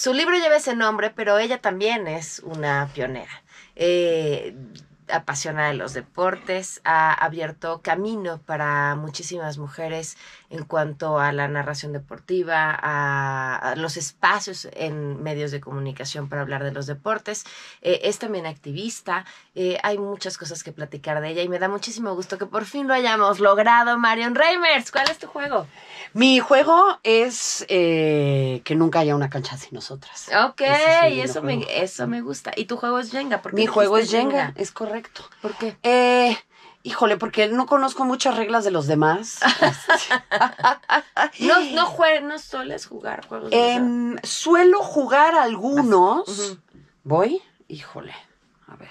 Su libro lleva ese nombre, pero ella también es una pionera. Eh, apasionada de los deportes, ha abierto camino para muchísimas mujeres en cuanto a la narración deportiva, a, los espacios en medios de comunicación para hablar de los deportes. Eh, es también activista, eh, hay muchas cosas que platicar de ella y me da muchísimo gusto que por fin lo hayamos logrado. Marion Reimers, ¿cuál es tu juego? Mi juego es eh, que nunca haya una cancha sin nosotras. Ok, eso, me, eso me gusta. ¿Y tu juego es Jenga? Mi juego es Jenga, es correcto. ¿Por qué? Eh, híjole, porque no conozco muchas reglas de los demás. Este, no, no, no sueles jugar juegos. Eh, suelo jugar algunos. Voy, híjole, a ver.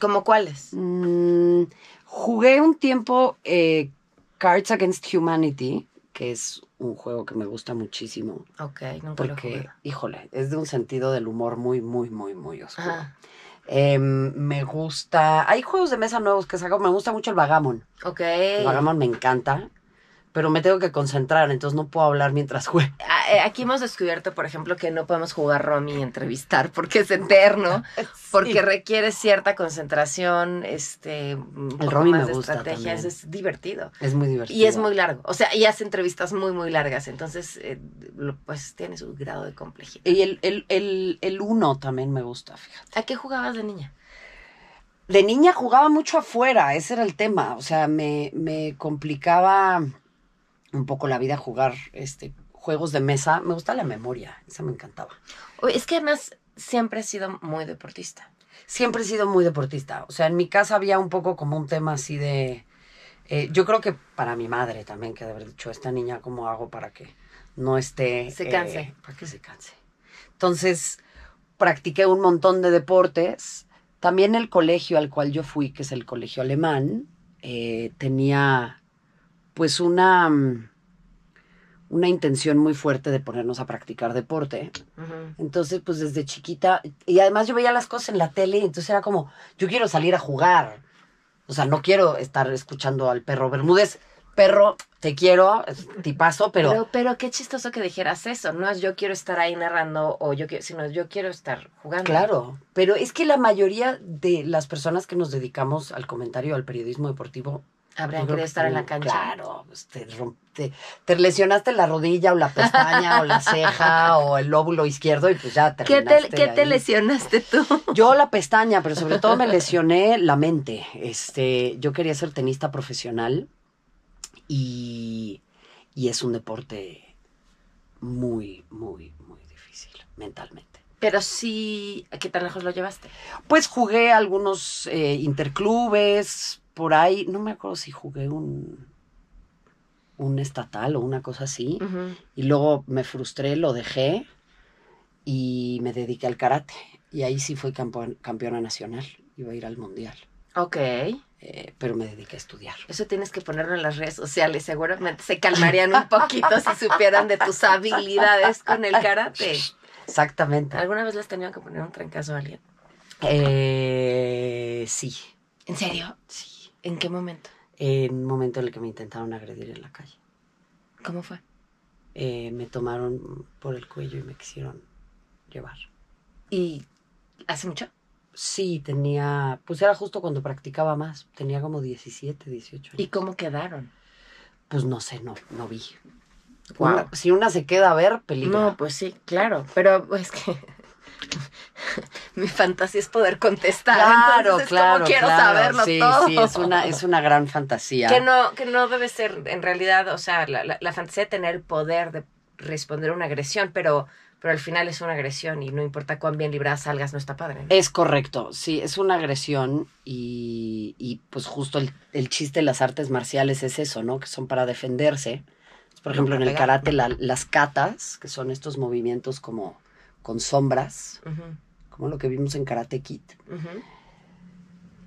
¿Cómo cuáles? Mm, jugué un tiempo eh, Cards Against Humanity, que es un juego que me gusta muchísimo. Ok, nunca porque, lo jugué. Híjole, es de un sentido del humor muy, muy, muy, muy oscuro. Eh, me gusta. Hay juegos de mesa nuevos que saco. Me gusta mucho el Vagamon. Ok. El Vagamon me encanta pero me tengo que concentrar, entonces no puedo hablar mientras juego. Eh, aquí hemos descubierto, por ejemplo, que no podemos jugar Romy y entrevistar porque es eterno, porque requiere cierta concentración, este, el Romy me gusta estrategias, es divertido. Es muy divertido. Y es muy largo, o sea, y hace entrevistas muy, muy largas, entonces, eh, pues tiene su grado de complejidad. Y el, el, uno también me gusta, fíjate. ¿A qué jugabas de niña? De niña jugaba mucho afuera, ese era el tema, o sea, me, me complicaba un poco la vida jugar este, juegos de mesa. Me gusta la memoria, esa me encantaba. Es que además siempre he sido muy deportista. Siempre he sido muy deportista. O sea, en mi casa había un poco como un tema así de... Eh, yo creo que para mi madre también, que de haber dicho, esta niña, ¿cómo hago para que no esté... Se eh, canse. para que se canse. Entonces, practiqué un montón de deportes. También el colegio al cual yo fui, que es el colegio alemán, eh, tenía pues una, mm, una intención muy fuerte de ponernos a practicar deporte. Entonces, pues desde chiquita, y además yo veía las cosas en la tele, entonces era como, yo quiero salir a jugar. O sea, no quiero estar escuchando al perro Bermúdez. Perro, te quiero, tipazo, pero... pero... Pero qué chistoso que dijeras eso. No es yo quiero estar ahí narrando o yo quiero, sino yo quiero estar jugando. Claro, pero es que la mayoría de las personas que nos dedicamos al comentario, al periodismo deportivo, Habrían que estar en la cancha. Claro, pues, te, lesionaste la rodilla o la pestaña o la ceja o el lóbulo izquierdo y pues ya terminaste ¿Qué te ¿Qué te lesionaste tú? Yo la pestaña, pero sobre todo me lesioné la mente. Este, yo quería ser tenista profesional y, es un deporte muy, muy, muy difícil mentalmente. Pero sí, ¿a ¿qué tan lejos lo llevaste? Pues jugué algunos eh, interclubes, por ahí, no me acuerdo si jugué un, un estatal o una cosa así, y luego me frustré, lo dejé y me dediqué al karate. Y ahí sí fui campeona, nacional, iba a ir al mundial. Ok. Eh, pero me dediqué a estudiar. Eso tienes que ponerlo en las redes sociales. Seguramente se calmarían un poquito si supieran de tus habilidades con el karate. Exactamente. ¿Alguna vez les tenían que poner un trancazo a alguien? Eh, sí. ¿En serio? Sí. ¿En qué momento? En un momento en el que me intentaron agredir en la calle. ¿Cómo fue? Eh, me tomaron por el cuello y me quisieron llevar. ¿Y hace mucho? Sí, tenía, pues era justo cuando practicaba más, tenía como 17, 18 años. ¿Y cómo quedaron? Pues no sé, no, no vi. si una se queda a ver, peligro. No, pues sí, claro, pero es que mi fantasía es poder contestar. Claro, claro. Como quiero saberlo todo. es una, es una gran fantasía. Que no, que no debe ser, en realidad, o sea, la, fantasía de tener el poder de responder a una agresión, pero pero al final es una agresión y no importa cuán bien librada salgas, no está padre. Es correcto, sí, es una agresión y, pues justo el, chiste de las artes marciales es eso, ¿no? Que son para defenderse. Por ejemplo, en el karate las catas que son estos movimientos como con sombras, como lo que vimos en Karate Kid,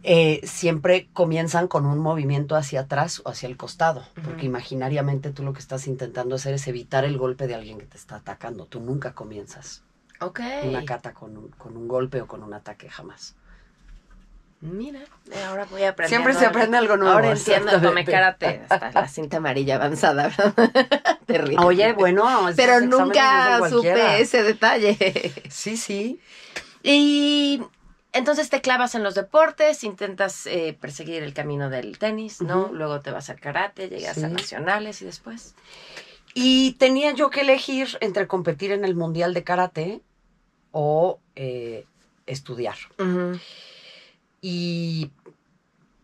eh, siempre comienzan con un movimiento hacia atrás o hacia el costado, porque imaginariamente tú lo que estás intentando hacer es evitar el golpe de alguien que te está atacando. Tú nunca comienzas una cata con un golpe o con un ataque, jamás. Mira, eh, ahora voy a aprender. Siempre se aprende algo nuevo. Ahora entiendo, tomé karate la cinta amarilla avanzada, ¿verdad? Terrible. Oye, bueno, pero nunca supe ese detalle. Sí, sí. Y entonces te clavas en los deportes, intentas eh, perseguir el camino del tenis, ¿no? Luego te vas al karate, llegas a nacionales y después. Y tenía yo que elegir entre competir en el mundial de karate o eh, estudiar. Y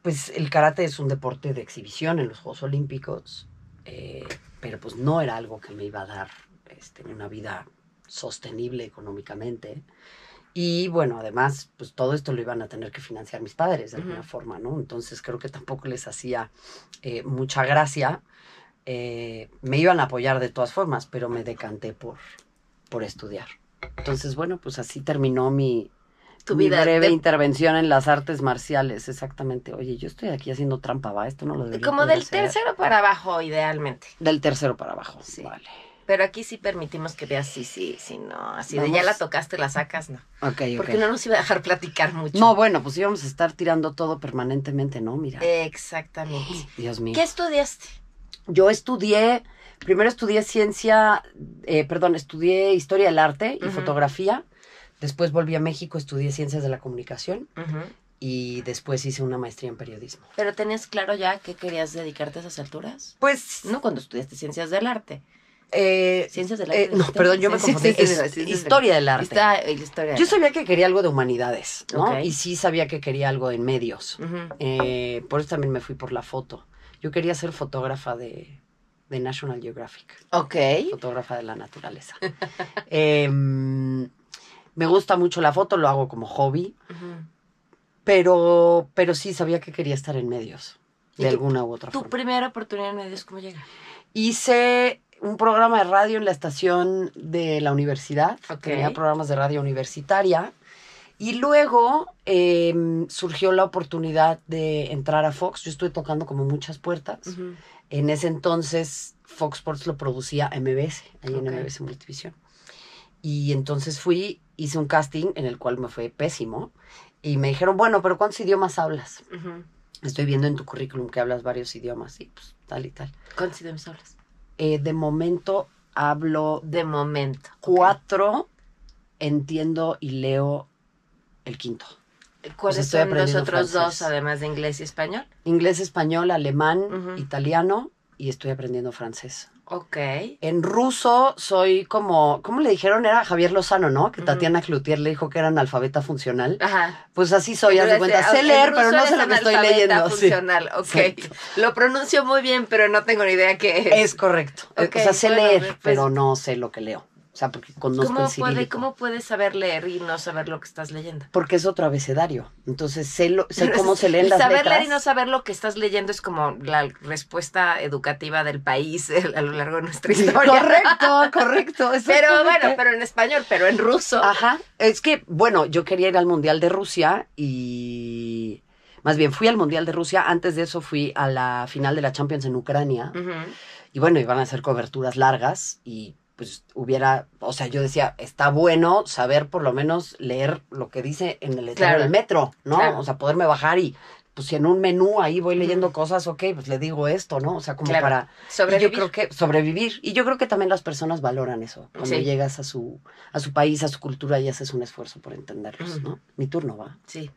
pues el karate es un deporte de exhibición en los Juegos Olímpicos, eh, pero pues no era algo que me iba a dar este, una vida sostenible económicamente. Y bueno, además, pues todo esto lo iban a tener que financiar mis padres de alguna forma, ¿no? Entonces creo que tampoco les hacía eh, mucha gracia. Eh, me iban a apoyar de todas formas, pero me decanté por, por estudiar. Entonces, bueno, pues así terminó mi, tu mi vida. breve intervención en las artes marciales, exactamente. Oye, yo estoy aquí haciendo trampa, va, esto no lo debería Como del tercero para abajo, idealmente. Del tercero para abajo, vale. Pero aquí sí permitimos que veas sí, sí, sí, no. Así de ya la tocaste, la sacas, no. Ok, ok. Porque no nos iba a dejar platicar mucho. No, bueno, pues íbamos a estar tirando todo permanentemente, ¿no? Mira. Exactamente. Dios mío. ¿Qué estudiaste? Yo estudié, primero estudié ciencia, eh, perdón, estudié historia del arte y fotografía Después volví a México, estudié ciencias de la comunicación y después hice una maestría en periodismo. ¿Pero tenías claro ya que querías dedicarte a esas alturas? Pues... No cuando estudiaste ciencias del arte. Eh, ciencias del arte. Eh, no, perdón, yo me confundí. historia del arte. Eh, historia yo sabía que quería algo de humanidades, ¿no? Y sí sabía que quería algo en medios. por eso también me fui por la foto. Yo quería ser fotógrafa de, de National Geographic. Ok. Fotógrafa de la naturaleza. Em, me gusta mucho la foto, lo hago como hobby, pero, pero sí sabía que quería estar en medios, de alguna u otra tu forma. ¿Tu primera oportunidad en medios cómo llega? Hice un programa de radio en la estación de la universidad, tenía programas de radio universitaria, y luego em, surgió la oportunidad de entrar a Fox. Yo estuve tocando como muchas puertas. En ese entonces Fox Sports lo producía MBS, ahí en MBS Multivisión. Y entonces fui hice un casting en el cual me fue pésimo y me dijeron, bueno, pero ¿cuántos idiomas hablas? Estoy viendo en tu currículum que hablas varios idiomas y pues tal y tal. ¿Cuántos idiomas hablas? Eh, de momento hablo... De momento. Cuatro, entiendo y leo el quinto. Eh, ¿Cuáles son los otros dos, además de inglés y español? Inglés, español, alemán, italiano y estoy aprendiendo francés. Ok. En ruso soy como, ¿cómo le dijeron? Era Javier Lozano, ¿no? Que Tatiana Cloutier le dijo que era analfabeta funcional. Ajá. Pues así soy, haz de cuenta. Ah, sé leer, pero no sé lo que estoy leyendo. funcional, ok. Lo pronuncio muy bien, pero no tengo ni idea qué es. Es correcto. o sea, sé leer, pues pero no sé lo que leo. O sea, porque con ¿Cómo el ¿Cómo puedes saber leer y no saber lo que estás leyendo? Porque es otro abecedario. Entonces sé, lo, sé cómo se leen las letras. Saber leer y no saber lo que estás leyendo es como la respuesta educativa del país eh, a lo largo de nuestra historia. correcto, correcto. pero bueno, pero en español, pero en ruso. Ajá. Es que, bueno, yo quería ir al Mundial de Rusia y... Más bien, fui al Mundial de Rusia. Antes de eso fui a la final de la Champions en Ucrania. Y bueno, iban a hacer coberturas largas y pues hubiera, o sea, yo decía, está bueno saber por lo menos leer lo que dice en el metro, ¿no? O sea, poderme bajar y pues si en un menú ahí voy leyendo cosas, ok, pues le digo esto, ¿no? O sea, como para sobrevivir. yo creo que sobrevivir. Y yo creo que también las personas valoran eso cuando llegas a su a su país, a su cultura y haces un esfuerzo por entenderlos, ¿no? Mi turno va. Sí.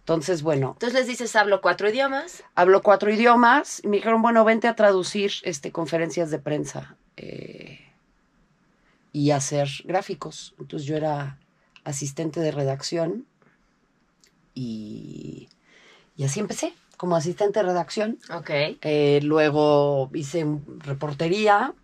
Entonces, bueno. Entonces les dices, hablo cuatro idiomas. Hablo cuatro idiomas. Y me dijeron, bueno, vente a traducir este, conferencias de prensa. Eh, y hacer gráficos. Entonces yo era asistente de redacción y, y así empecé como asistente de redacción. Eh, luego hice reportería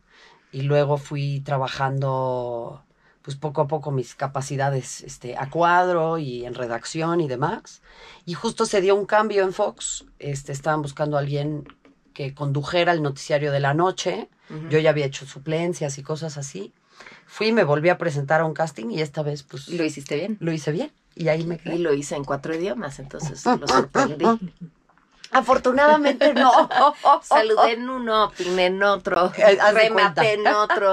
y luego fui trabajando pues poco a poco mis capacidades este, a cuadro y en redacción y demás. Y justo se dio un cambio en Fox. Este, estaban buscando a alguien que condujera el noticiario de la noche. Yo ya había hecho suplencias y cosas así. Fui, y me volví a presentar a un casting y esta vez pues... Lo hiciste bien. Lo hice bien y ahí me quedé. Y lo hice en cuatro idiomas, entonces lo sorprendí. Afortunadamente no. Saludé en uno, opiné en otro, eh, rematé en otro.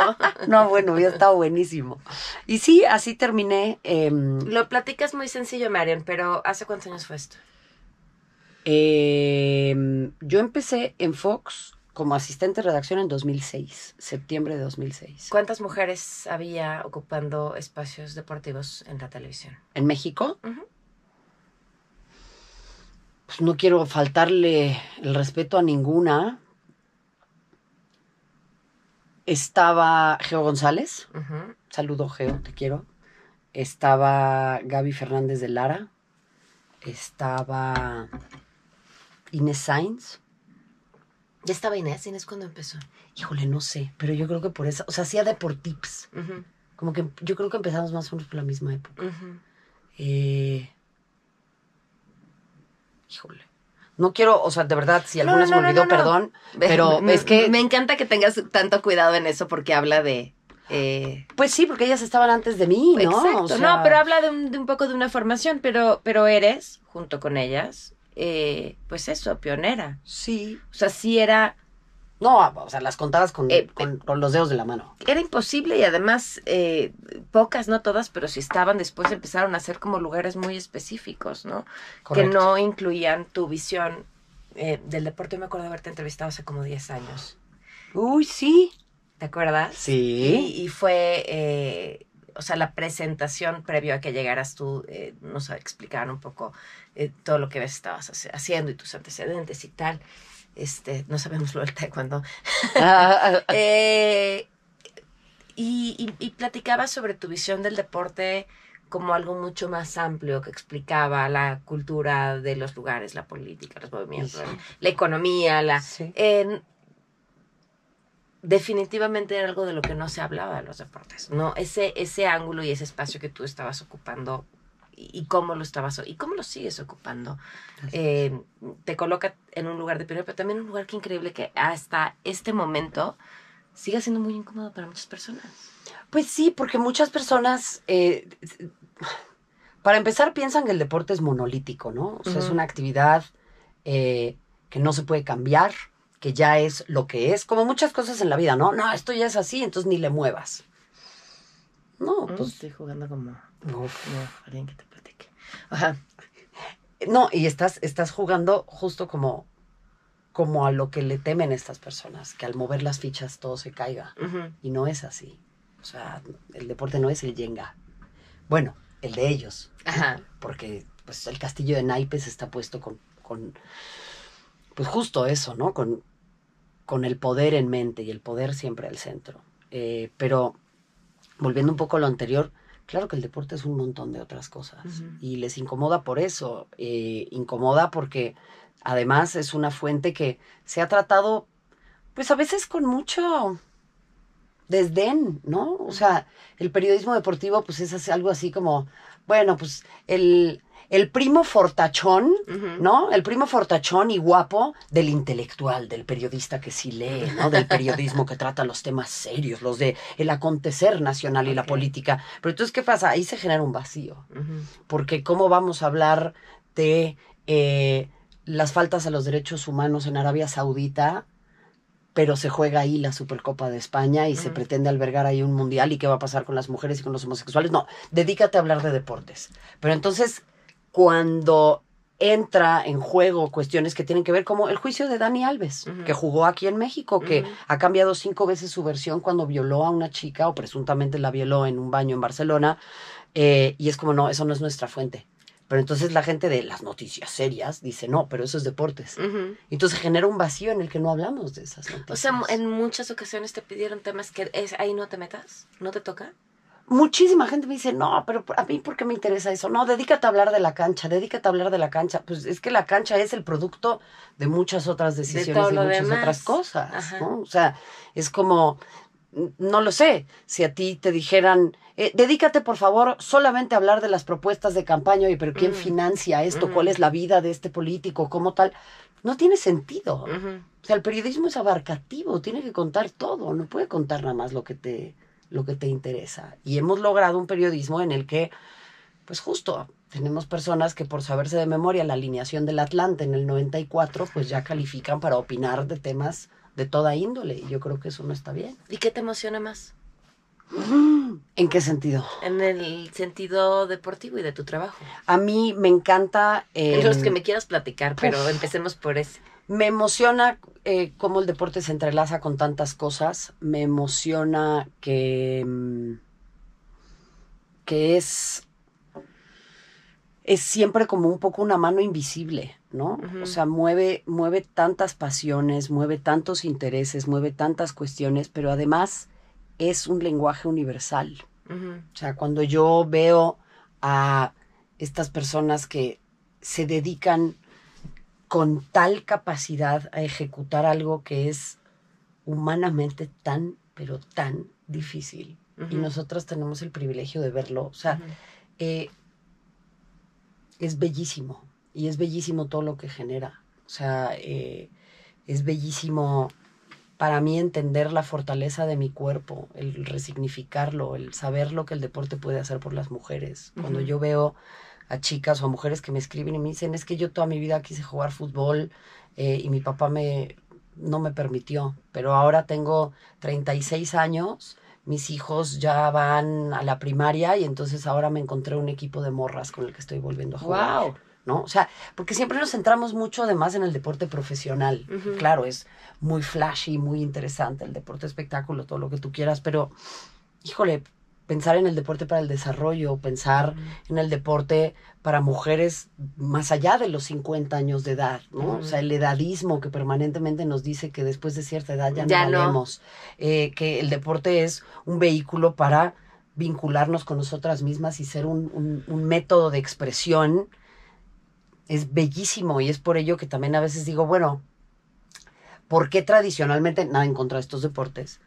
No, bueno, había estado buenísimo. Y sí, así terminé. Em, lo platicas muy sencillo, Marian, pero ¿hace cuántos años fue esto? Eh, yo empecé en Fox como asistente de redacción en 2006, septiembre de 2006. ¿Cuántas mujeres había ocupando espacios deportivos en la televisión? ¿En México? Pues no quiero faltarle el respeto a ninguna. Estaba Geo González. Saludo, Geo, te quiero. Estaba Gaby Fernández de Lara. Estaba Inés Sainz ¿Ya estaba Inés? ¿Inés cuando empezó? Híjole, no sé, pero yo creo que por eso, o sea, hacía de por tips. Como que yo creo que empezamos más o menos por la misma época. Eh, híjole. No quiero, o sea, de verdad, si alguna me olvidó, perdón, pero es que... Me encanta que tengas tanto cuidado en eso porque habla de... Eh, pues sí, porque ellas estaban antes de mí, ¿no? no, pero habla de un, de un, poco de una formación, pero, pero eres, junto con ellas, eh, pues eso, pionera. Sí. O sea, sí era... No, o sea, las contabas con, eh, con, los dedos de la mano. Era imposible y además eh, pocas, no todas, pero si estaban después empezaron a ser como lugares muy específicos, ¿no? Que no incluían tu visión del deporte. Yo me acuerdo de haberte entrevistado hace como 10 años. Uy, sí. ¿Te acuerdas? Sí. y fue o sea, la presentación previo a que llegaras tú, eh, nos explicaron un poco eh, todo lo que estabas haciendo y tus antecedentes y tal. Este, no sabemos lo del taekwondo. Ah, ah, ah. Eh, y, platicabas sobre tu visión del deporte como algo mucho más amplio que explicaba la cultura de los lugares, la política, los movimientos, la, economía, la definitivamente era algo de lo que no se hablaba de los deportes, ¿no? Ese, ese ángulo y ese espacio que tú estabas ocupando y, cómo lo estabas y cómo lo sigues ocupando, eh, te coloca en un lugar de primero, pero también un lugar que increíble que hasta este momento siga siendo muy incómodo para muchas personas. Pues sí, porque muchas personas, eh, para empezar, piensan que el deporte es monolítico, ¿no? O sea, es una actividad eh, que no se puede cambiar, que ya es lo que es, como muchas cosas en la vida, ¿no? No, esto ya es así, entonces ni le muevas. No, mm, pues. Estoy jugando como. No, alguien que te platique. No, y estás, estás jugando justo como, como a lo que le temen estas personas, que al mover las fichas todo se caiga. Y no es así. O sea, el deporte no es el yenga. Bueno, el de ellos. Ajá. Porque pues, el castillo de naipes está puesto con, con pues justo eso, ¿no? Con, con el poder en mente y el poder siempre al centro. Eh, pero volviendo un poco a lo anterior, claro que el deporte es un montón de otras cosas y les incomoda por eso, eh, incomoda porque además es una fuente que se ha tratado, pues a veces con mucho desdén, ¿no? O sea, el periodismo deportivo pues es algo así como, bueno, pues el el primo fortachón, ¿no? El primo fortachón y guapo del intelectual, del periodista que sí lee, ¿no? Del periodismo que trata los temas serios, los de el acontecer nacional y la política. Pero entonces, ¿qué pasa? Ahí se genera un vacío. Porque ¿cómo vamos a hablar de eh, las faltas a los derechos humanos en Arabia Saudita? pero se juega ahí la Supercopa de España y se pretende albergar ahí un mundial y qué va a pasar con las mujeres y con los homosexuales. No, dedícate a hablar de deportes. Pero entonces cuando entra en juego cuestiones que tienen que ver como el juicio de Dani Alves, que jugó aquí en México, que ha cambiado cinco veces su versión cuando violó a una chica o presuntamente la violó en un baño en Barcelona, eh, y es como, no, eso no es nuestra fuente. Pero entonces la gente de las noticias serias dice, no, pero eso es deportes. Entonces genera un vacío en el que no hablamos de esas noticias. O sea, en muchas ocasiones te pidieron temas que es, ahí no te metas, no te toca muchísima gente me dice, no, pero a mí, ¿por qué me interesa eso? No, dedícate a hablar de la cancha, dedícate a hablar de la cancha. Pues es que la cancha es el producto de muchas otras decisiones, y muchas otras cosas, ¿no? O sea, es como, no lo sé, si a ti te dijeran, eh, dedícate por favor solamente a hablar de las propuestas de campaña, y pero ¿quién mm. financia esto? ¿Cuál es la vida de este político? ¿Cómo tal? No tiene sentido. O sea, el periodismo es abarcativo, tiene que contar todo, no puede contar nada más lo que te lo que te interesa. Y hemos logrado un periodismo en el que, pues justo, tenemos personas que por saberse de memoria la alineación del Atlante en el 94, pues ya califican para opinar de temas de toda índole. Y yo creo que eso no está bien. ¿Y qué te emociona más? ¿En qué sentido? En el sentido deportivo y de tu trabajo. A mí me encanta... en eh, los que me quieras platicar, pero empecemos por ese. Me emociona eh, cómo el deporte se entrelaza con tantas cosas. Me emociona que, mm, es, es siempre como un poco una mano invisible, ¿no? O sea, mueve, mueve tantas pasiones, mueve tantos intereses, mueve tantas cuestiones, pero además es un lenguaje universal. O sea, cuando yo veo a estas personas que se dedican con tal capacidad a ejecutar algo que es humanamente tan, pero tan difícil. Y nosotras tenemos el privilegio de verlo. O sea, eh, es bellísimo. Y es bellísimo todo lo que genera. O sea, eh, es bellísimo para mí entender la fortaleza de mi cuerpo, el resignificarlo, el saber lo que el deporte puede hacer por las mujeres. Cuando yo veo a chicas o a mujeres que me escriben y me dicen, es que yo toda mi vida quise jugar fútbol eh, y mi papá me, no me permitió, pero ahora tengo 36 años, mis hijos ya van a la primaria y entonces ahora me encontré un equipo de morras con el que estoy volviendo a jugar. ¿no? O sea, porque siempre nos centramos mucho además en el deporte profesional. Claro, es muy flashy, muy interesante el deporte espectáculo, todo lo que tú quieras, pero híjole, pensar en el deporte para el desarrollo, pensar en el deporte para mujeres más allá de los 50 años de edad, ¿no? O sea, el edadismo que permanentemente nos dice que después de cierta edad ya, no valemos, eh, que el deporte es un vehículo para vincularnos con nosotras mismas y ser un, método de expresión, es bellísimo y es por ello que también a veces digo, bueno, ¿por qué tradicionalmente, nada en contra de estos deportes,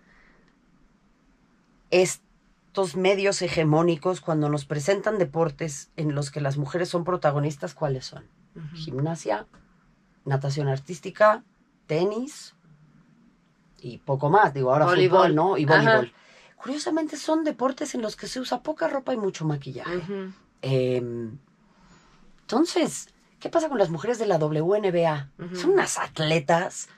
medios hegemónicos cuando nos presentan deportes en los que las mujeres son protagonistas, ¿cuáles son? Gimnasia, natación artística, tenis y poco más. Digo, ahora fútbol, ¿no? Y voleibol. Curiosamente son deportes en los que se usa poca ropa y mucho maquillaje. Em, entonces, ¿qué pasa con las mujeres de la WNBA? Son unas atletas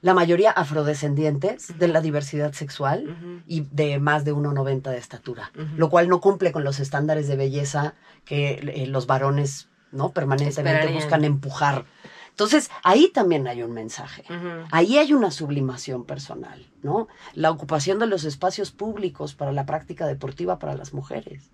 la mayoría afrodescendientes de la diversidad sexual y de más de 1,90 de estatura, lo cual no cumple con los estándares de belleza que eh, los varones no permanentemente buscan empujar. Entonces, ahí también hay un mensaje. Ahí hay una sublimación personal, ¿no? La ocupación de los espacios públicos para la práctica deportiva para las mujeres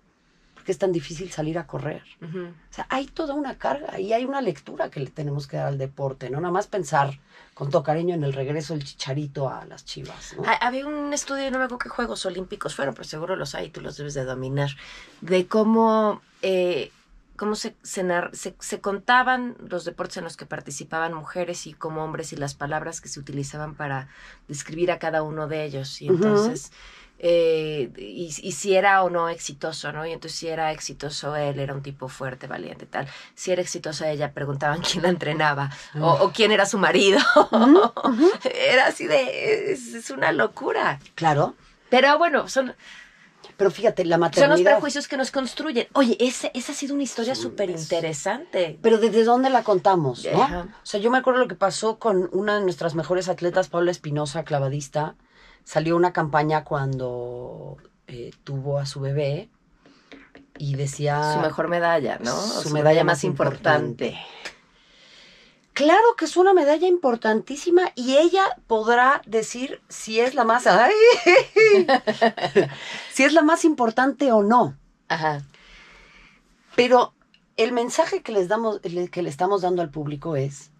que es tan difícil salir a correr? O sea, hay toda una carga y hay una lectura que le tenemos que dar al deporte, no nada más pensar con todo cariño en el regreso del chicharito a las chivas. ¿no? Había un estudio, no me acuerdo qué Juegos Olímpicos fueron, pero seguro los hay, tú los debes de dominar, de cómo eh, cómo se, se, contaban los deportes en los que participaban mujeres y como hombres y las palabras que se utilizaban para describir a cada uno de ellos. Y entonces, eh, y, si era o no exitoso, ¿no? Y entonces si era exitoso él, era un tipo fuerte, valiente, tal. Si era exitosa ella, preguntaban quién la entrenaba o, quién era su marido. era así de, es una locura. Claro. Pero bueno, son pero fíjate, la maternidad. Son los prejuicios que nos construyen. Oye, ese, esa ha sido una historia súper interesante. Pero ¿desde dónde la contamos? ¿no? O sea, yo me acuerdo lo que pasó con una de nuestras mejores atletas, Paula Espinosa, clavadista. Salió una campaña cuando eh, tuvo a su bebé y decía. Su mejor medalla, ¿no? Su, medalla, más, importante Claro que es una medalla importantísima y ella podrá decir si es la más si es la más importante o no. Ajá. Pero el mensaje que les damos, que le estamos dando al público es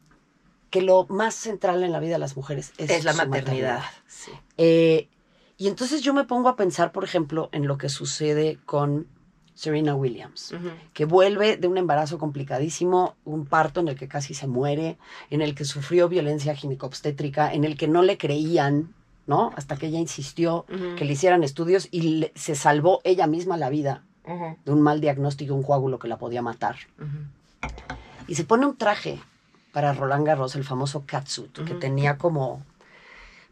que lo más central en la vida de las mujeres es, la maternidad. Eh, y entonces yo me pongo a pensar, por ejemplo, en lo que sucede con Serena Williams, que vuelve de un embarazo complicadísimo, un parto en el que casi se muere, en el que sufrió violencia gíneco-obstétrica, en el que no le creían, ¿no? Hasta que ella insistió que le hicieran estudios y se salvó ella misma la vida de un mal diagnóstico, un coágulo que la podía matar. Y se pone un traje para Roland Garros, el famoso catsuit, que tenía como,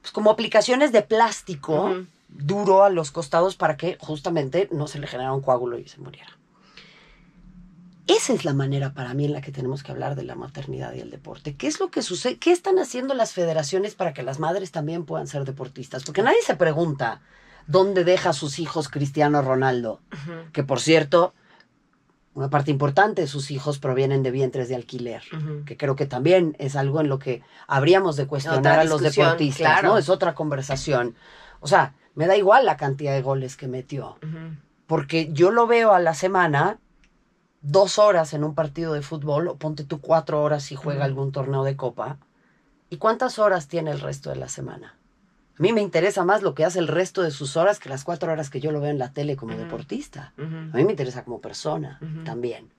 pues, como aplicaciones de plástico duro a los costados para que justamente no se le generara un coágulo y se muriera. Esa es la manera para mí en la que tenemos que hablar de la maternidad y el deporte. ¿Qué es lo que sucede? ¿Qué están haciendo las federaciones para que las madres también puedan ser deportistas? Porque nadie se pregunta dónde deja a sus hijos Cristiano Ronaldo, que por cierto, una parte importante de sus hijos provienen de vientres de alquiler, que creo que también es algo en lo que habríamos de cuestionar a los deportistas, ¿no? Es otra conversación. O sea, me da igual la cantidad de goles que metió. Porque yo lo veo a la semana dos horas en un partido de fútbol, o ponte tú cuatro horas si juega algún torneo de copa. ¿Y cuántas horas tiene el resto de la semana? A mí me interesa más lo que hace el resto de sus horas que las cuatro horas que yo lo veo en la tele como deportista. A mí me interesa como persona también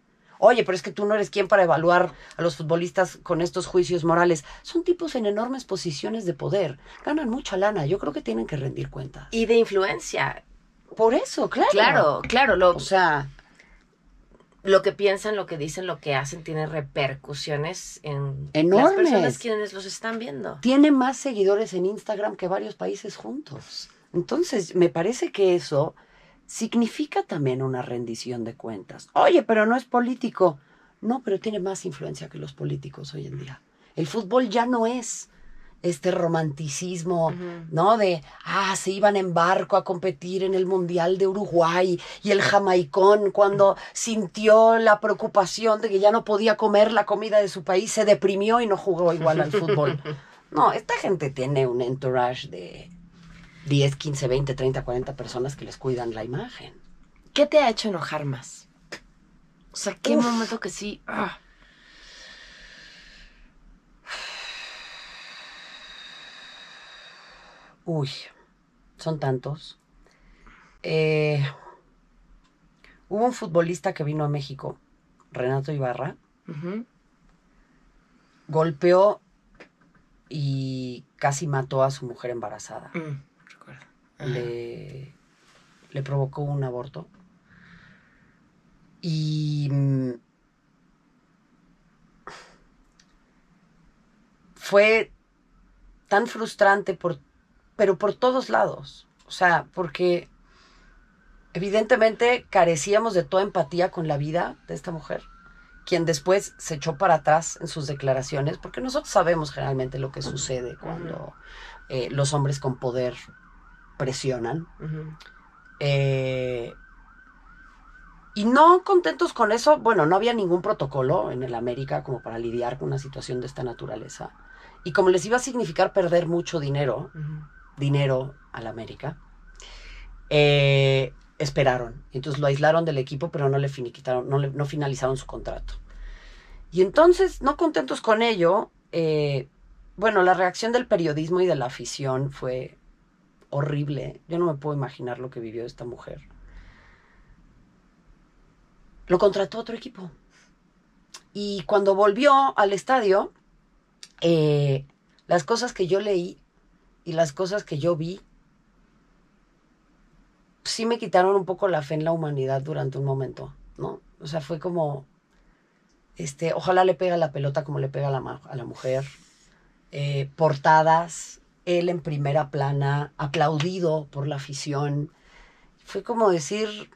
oye, pero es que tú no eres quien para evaluar a los futbolistas con estos juicios morales. Son tipos en enormes posiciones de poder, ganan mucha lana, yo creo que tienen que rendir cuentas. Y de influencia. Por eso, claro. Claro, claro. o sea, lo que piensan, lo que dicen, lo que hacen tiene repercusiones en enormes. las personas quienes los están viendo. Tiene más seguidores en Instagram que varios países juntos. Entonces, me parece que eso significa también una rendición de cuentas. Oye, pero no es político. No, pero tiene más influencia que los políticos hoy en día. El fútbol ya no es este romanticismo, ¿no? De, ah, se iban en barco a competir en el Mundial de Uruguay y el jamaicón cuando sintió la preocupación de que ya no podía comer la comida de su país, se deprimió y no jugó igual al fútbol. No, esta gente tiene un entourage de 10, 15, 20, 30, 40 personas que les cuidan la imagen. ¿Qué te ha hecho enojar más? O sea, ¿qué momento que sí? Ah. Uy, son tantos. Eh, hubo un futbolista que vino a México, Renato Ibarra, golpeó y casi mató a su mujer embarazada. Mm le, provocó un aborto. Y mm, fue tan frustrante, por, pero por todos lados. O sea, porque evidentemente carecíamos de toda empatía con la vida de esta mujer quien después se echó para atrás en sus declaraciones, porque nosotros sabemos generalmente lo que sucede cuando eh, los hombres con poder presionan. Eh, y no contentos con eso, bueno, no había ningún protocolo en el América como para lidiar con una situación de esta naturaleza. Y como les iba a significar perder mucho dinero, dinero al América, eh, esperaron. Entonces lo aislaron del equipo, pero no le finiquitaron, no, finalizaron su contrato. Y entonces, no contentos con ello, eh, bueno, la reacción del periodismo y de la afición fue horrible. Yo no me puedo imaginar lo que vivió esta mujer. Lo contrató otro equipo. Y cuando volvió al estadio, eh, las cosas que yo leí y las cosas que yo vi, sí me quitaron un poco la fe en la humanidad durante un momento, ¿no? O sea, fue como, este, ojalá le pega la pelota como le pega a la, a la mujer, eh, portadas, él en primera plana, aplaudido por la afición. Fue como decir,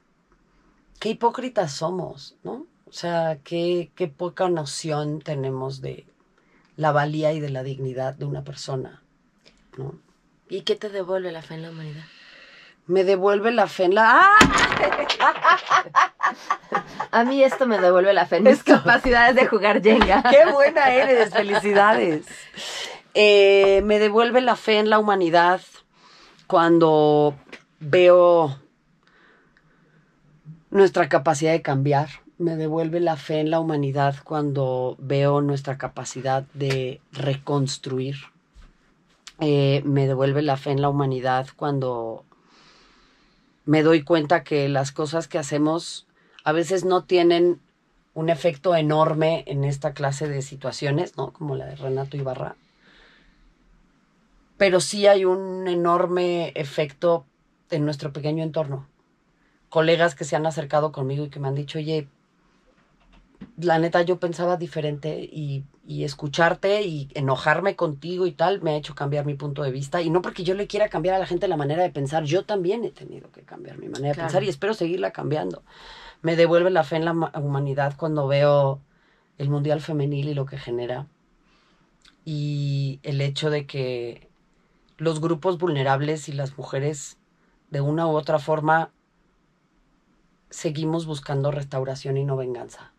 qué hipócritas somos, ¿no? O sea, qué, poca noción tenemos de la valía y de la dignidad de una persona, ¿no? ¿Y qué te devuelve la fe en la humanidad? Me devuelve la fe en la... ¡Ah! A mí esto me devuelve la fe en mis capacidades de jugar Jenga. ¡Qué buena eres! ¡Felicidades! Eh, me devuelve la fe en la humanidad cuando veo nuestra capacidad de cambiar. Me devuelve la fe en la humanidad cuando veo nuestra capacidad de reconstruir. Eh, me devuelve la fe en la humanidad cuando me doy cuenta que las cosas que hacemos a veces no tienen un efecto enorme en esta clase de situaciones, ¿no? Como la de Renato Ibarra, pero sí hay un enorme efecto en nuestro pequeño entorno. Colegas que se han acercado conmigo y que me han dicho, oye, la neta yo pensaba diferente y, escucharte y enojarme contigo y tal me ha hecho cambiar mi punto de vista. Y no porque yo le quiera cambiar a la gente la manera de pensar, yo también he tenido que cambiar mi manera de pensar y espero seguirla cambiando. Me devuelve la fe en la humanidad cuando veo el Mundial Femenil y lo que genera. Y el hecho de que los grupos vulnerables y las mujeres, de una u otra forma, seguimos buscando restauración y no venganza.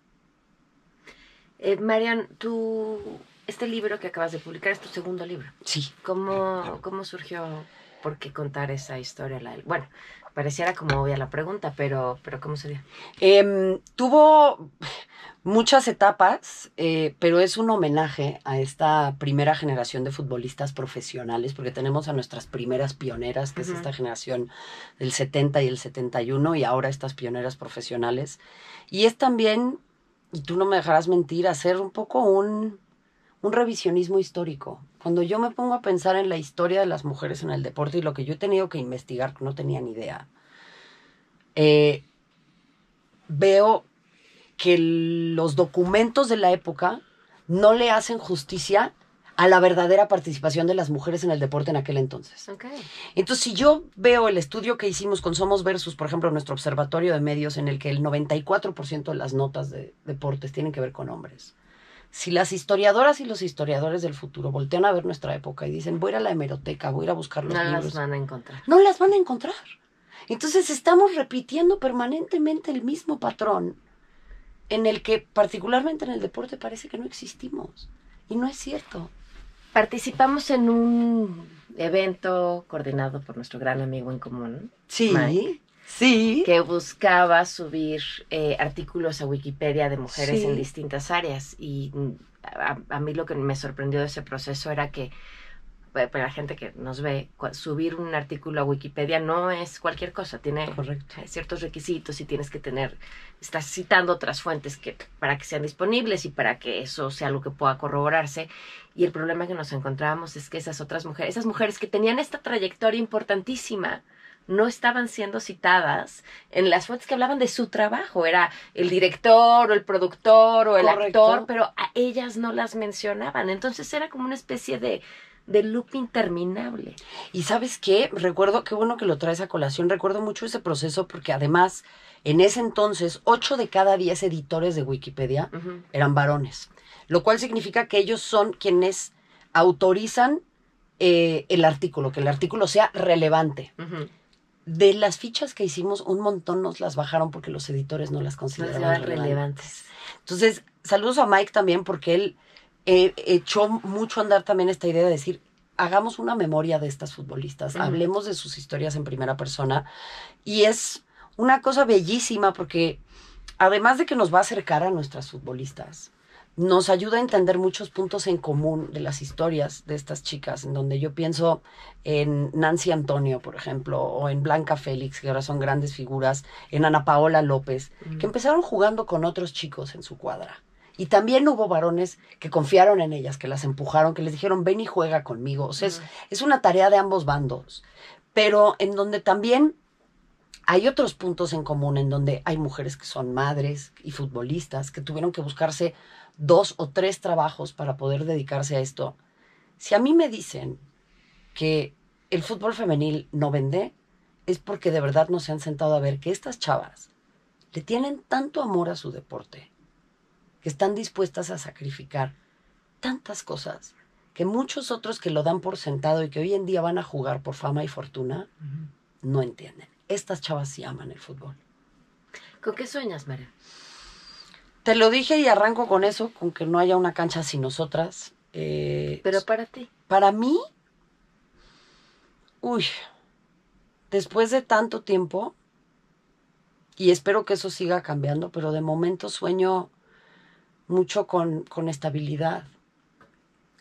Eh, Marian, tú, este libro que acabas de publicar es tu segundo libro. Sí. ¿Cómo, cómo surgió? ¿Por qué contar esa historia? Bueno, pareciera como obvia la pregunta, pero, pero ¿cómo sería? Em, tuvo muchas etapas, eh, pero es un homenaje a esta primera generación de futbolistas profesionales, porque tenemos a nuestras primeras pioneras, que es esta generación del 70 y el 71, y ahora estas pioneras profesionales. Y es también, y tú no me dejarás mentir, hacer un poco un un revisionismo histórico. Cuando yo me pongo a pensar en la historia de las mujeres en el deporte y lo que yo he tenido que investigar, no tenía ni idea, eh, veo que los documentos de la época no le hacen justicia a la verdadera participación de las mujeres en el deporte en aquel entonces. Entonces, si yo veo el estudio que hicimos con Somos Versus, por ejemplo, nuestro observatorio de medios, en el que el 94% de las notas de deportes tienen que ver con hombres, si las historiadoras y los historiadores del futuro voltean a ver nuestra época y dicen, voy a ir a la hemeroteca, voy a ir a buscar los libros. No las van a encontrar. No las van a encontrar. Entonces estamos repitiendo permanentemente el mismo patrón en el que particularmente en el deporte parece que no existimos. Y no es cierto. Participamos en un evento coordinado por nuestro gran amigo en común. Sí. Sí. Que buscaba subir eh, artículos a Wikipedia de mujeres en distintas áreas. Y mm, a, mí lo que me sorprendió de ese proceso era que eh, para la gente que nos ve, subir un artículo a Wikipedia no es cualquier cosa, tiene eh, ciertos requisitos y tienes que tener, estás citando otras fuentes que, para que sean disponibles y para que eso sea algo que pueda corroborarse. Y el problema que nos encontrábamos es que esas otras mujeres, esas mujeres que tenían esta trayectoria importantísima, no estaban siendo citadas en las fuentes que hablaban de su trabajo. Era el director o el productor o el actor, pero a ellas no las mencionaban. Entonces era como una especie de, de loop interminable. Y sabes qué, recuerdo, qué bueno que lo traes a colación, recuerdo mucho ese proceso porque además en ese entonces 8 de cada 10 editores de Wikipedia eran varones, lo cual significa que ellos son quienes autorizan eh, el artículo, que el artículo sea relevante de las fichas que hicimos, un montón nos las bajaron porque los editores no las consideraban relevantes. Entonces, saludos a Mike también porque él eh, echó mucho a andar también esta idea de decir, hagamos una memoria de estas futbolistas, hablemos de sus historias en primera persona. Y es una cosa bellísima porque además de que nos va a acercar a nuestras futbolistas, nos ayuda a entender muchos puntos en común de las historias de estas chicas, en donde yo pienso en Nancy Antonio, por ejemplo, o en Blanca Félix, que ahora son grandes figuras, en Ana Paola López, que mm. empezaron jugando con otros chicos en su cuadra. Y también hubo varones que confiaron en ellas, que las empujaron, que les dijeron, ven y juega conmigo. O sea, es mm. una tarea de ambos bandos, pero en donde también hay otros puntos en común en donde hay mujeres que son madres y futbolistas que tuvieron que buscarse dos o tres trabajos para poder dedicarse a esto. Si a mí me dicen que el fútbol femenil no vende, es porque de verdad no se han sentado a ver que estas chavas le tienen tanto amor a su deporte, que están dispuestas a sacrificar tantas cosas, que muchos otros que lo dan por sentado y que hoy en día van a jugar por fama y fortuna, no entienden estas chavas sí aman el fútbol. ¿Con qué sueñas, María? Te lo dije y arranco con eso, con que no haya una cancha sin nosotras. Eh, pero para ti. Para mí, uy, después de tanto tiempo, y espero que eso siga cambiando, pero de momento sueño mucho con, estabilidad,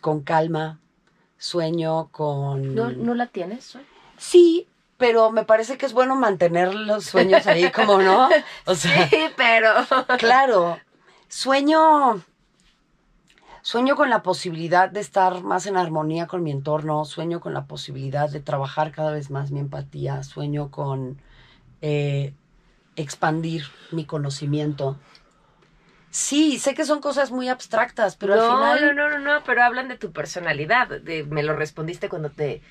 con calma, sueño con... ¿No, la tienes? Sí, pero me parece que es bueno mantener los sueños ahí, como no. O sí, pero. Claro. Sueño. Sueño con la posibilidad de estar más en armonía con mi entorno, sueño con la posibilidad de trabajar cada vez más mi empatía, sueño con eh, expandir mi conocimiento. Sí, sé que son cosas muy abstractas, pero al final. No, no, no, no, pero hablan de tu personalidad. me lo respondiste cuando te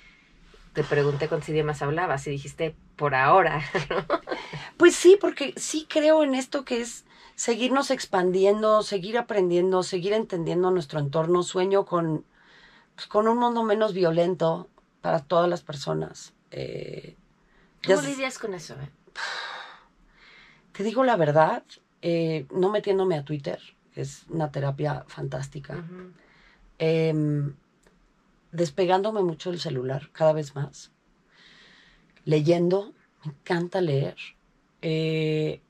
te pregunté cuántos más hablabas y dijiste, por ahora. Pues sí, porque sí creo en esto que es seguirnos expandiendo, seguir aprendiendo, seguir entendiendo nuestro entorno. Sueño con, pues, con un mundo menos violento para todas las personas. Eh, ¿Cómo lidias con eso? Eh? Te digo la verdad, eh, no metiéndome a Twitter, que es una terapia fantástica despegándome mucho del celular cada vez más, leyendo, me encanta leer, eh,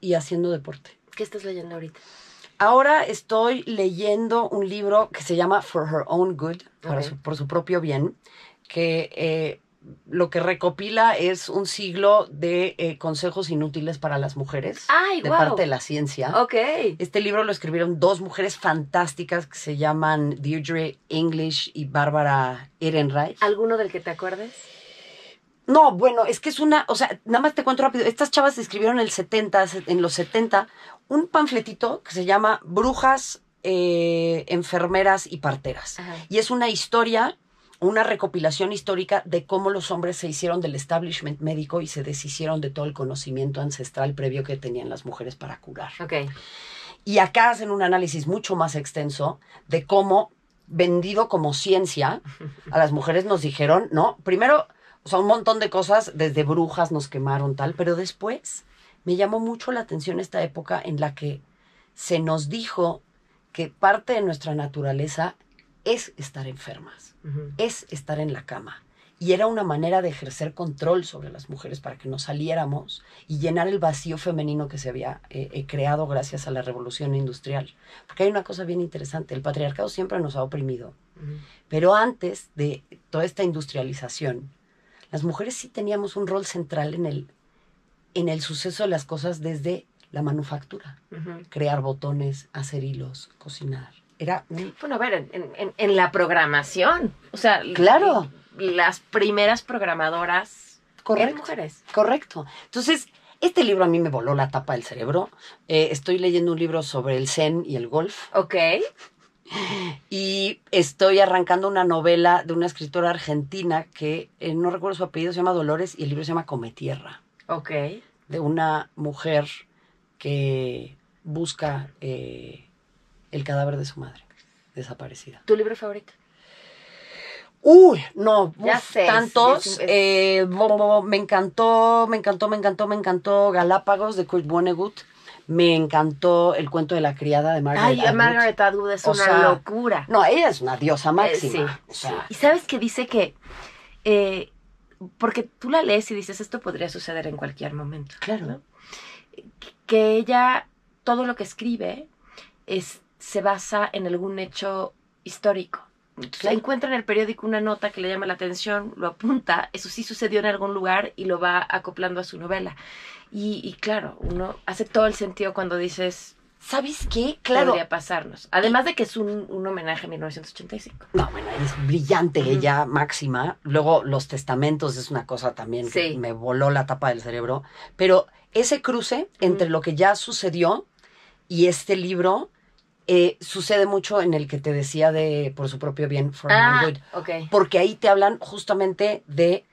y haciendo deporte. ¿Qué estás leyendo ahorita? Ahora estoy leyendo un libro que se llama For Her Own Good, por su propio bien, que eh, lo que recopila es un siglo de eh, consejos inútiles para las mujeres Ay, de parte de la ciencia. Ok. Este libro lo escribieron dos mujeres fantásticas que se llaman Deirdre English y Bárbara Ehrenreich. ¿Alguno del que te acuerdes? No, bueno, es que es una, o sea, nada más te cuento rápido, estas chavas escribieron en 70, en los 70, un panfletito que se llama Brujas, eh, Enfermeras y Parteras. Y es una historia una recopilación histórica de cómo los hombres se hicieron del establishment médico y se deshicieron de todo el conocimiento ancestral previo que tenían las mujeres para curar. Y acá hacen un análisis mucho más extenso de cómo, vendido como ciencia, a las mujeres nos dijeron, ¿no? Primero, o sea, un montón de cosas, desde brujas nos quemaron tal, pero después me llamó mucho la atención esta época en la que se nos dijo que parte de nuestra naturaleza es estar enfermas, es estar en la cama. Y era una manera de ejercer control sobre las mujeres para que nos saliéramos y llenar el vacío femenino que se había eh, eh, creado gracias a la revolución industrial. Porque hay una cosa bien interesante, el patriarcado siempre nos ha oprimido. Pero antes de toda esta industrialización, las mujeres sí teníamos un rol central en el, en el suceso de las cosas desde la manufactura. Crear botones, hacer hilos, cocinar. Bueno, a ver, en, la programación. O sea, claro. Las primeras programadoras Correcto. mujeres. Correcto. Entonces, este libro a mí me voló la tapa del cerebro. Eh, estoy leyendo un libro sobre el zen y el golf. Ok. Y estoy arrancando una novela de una escritora argentina que eh, no recuerdo su apellido, se llama Dolores y el libro se llama Cometierra. Ok. De una mujer que busca eh, el cadáver de su madre, desaparecida. ¿Tu libro favorito? Uy, no, tantos. me encantó, me encantó, me encantó, me encantó Galápagos de Kurt Vonnegut. Me encantó el cuento de la criada de Margaret Ay, Margaret Atwood es una locura. No, ella es una diosa eh, máxima. sí, Y sabes que dice que eh, porque tú la lees y dices esto podría suceder en cualquier momento. Claro. ¿no? Que ella todo lo que escribe es se basa en algún hecho histórico. Entonces, encuentra en el periódico una nota que le llama la atención, lo apunta, eso sí sucedió en algún lugar y lo va acoplando a su novela. Y, claro, uno hace todo el sentido cuando dices, ¿sabes qué? Claro. Podría pasarnos. Además de que es un, homenaje a 1985. No, bueno, es brillante ella, máxima. Luego, Los Testamentos es una cosa también que me voló la tapa del cerebro. Pero ese cruce entre lo que ya sucedió y este libro eh, sucede mucho en el que te decía de por su propio bien, for ah, porque ahí te hablan justamente de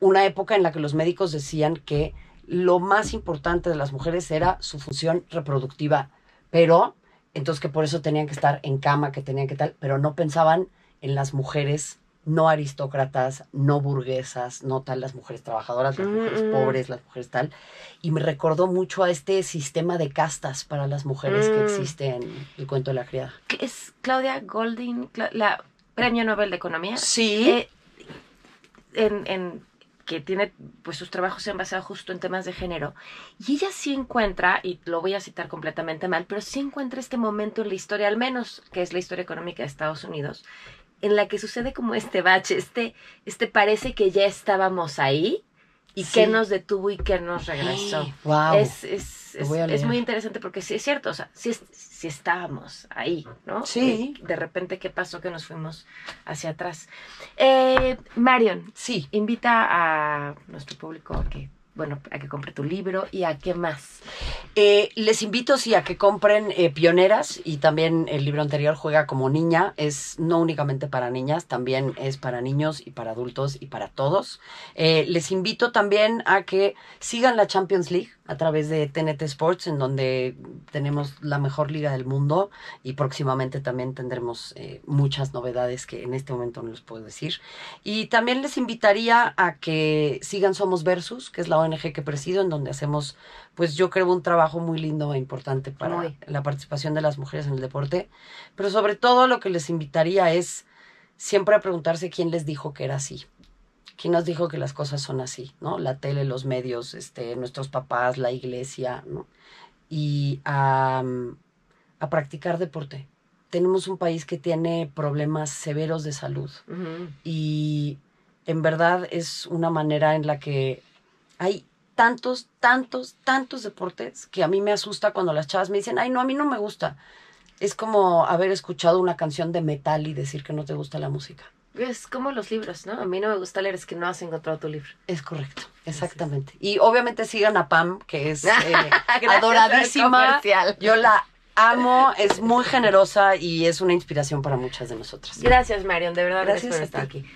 una época en la que los médicos decían que lo más importante de las mujeres era su función reproductiva, pero entonces que por eso tenían que estar en cama, que tenían que tal, pero no pensaban en las mujeres no aristócratas, no burguesas, no tal las mujeres trabajadoras, las mujeres pobres, las mujeres tal. Y me recordó mucho a este sistema de castas para las mujeres que mm. existe en el cuento de la criada. Es Claudia Golding, la Premio Nobel de Economía. Sí. Eh, que tiene, pues sus trabajos se han basado justo en temas de género. Y ella sí encuentra, y lo voy a citar completamente mal, pero sí encuentra este momento en la historia, al menos que es la historia económica de Estados Unidos, en la que sucede como este bache, este, este parece que ya estábamos ahí y qué nos detuvo y qué nos regresó. Es, es, muy interesante porque sí es cierto, o sea, sí, estábamos ahí, ¿no? Sí. de repente, ¿qué pasó que nos fuimos hacia atrás? Eh, Marion, sí. invita a nuestro público a que bueno, a que compre tu libro y a qué más. Eh, les invito, sí, a que compren eh, Pioneras y también el libro anterior juega como niña. Es no únicamente para niñas, también es para niños y para adultos y para todos. Eh, les invito también a que sigan la Champions League a través de TNT Sports, en donde tenemos la mejor liga del mundo y próximamente también tendremos muchas novedades que en este momento no les puedo decir. Y también les invitaría a que sigan Somos Versus, que es la eje que presido, en donde hacemos, pues yo creo, un trabajo muy lindo e importante para la participación de las mujeres en el deporte. Pero sobre todo lo que les invitaría es siempre a preguntarse quién les dijo que era así. ¿Quién nos dijo que las cosas son así? ¿No? La tele, los medios, este, nuestros papás, la iglesia, ¿no? Y a, mm, practicar deporte. Tenemos un país que tiene problemas severos de salud. Y en verdad es una manera en la que hay tantos, tantos, tantos deportes que a mí me asusta cuando las chavas me dicen, ay, no, a mí no me gusta. Es como haber escuchado una canción de metal y decir que no te gusta la música. Es como los libros, ¿no? A mí no me gusta leer, es que no has encontrado tu libro. Es correcto, exactamente. Y obviamente sigan a Pam, que es eh, adoradísima. Yo la amo, es muy generosa y es una inspiración para muchas de nosotras. Gracias, Marion, de verdad, gracias, por estar aquí.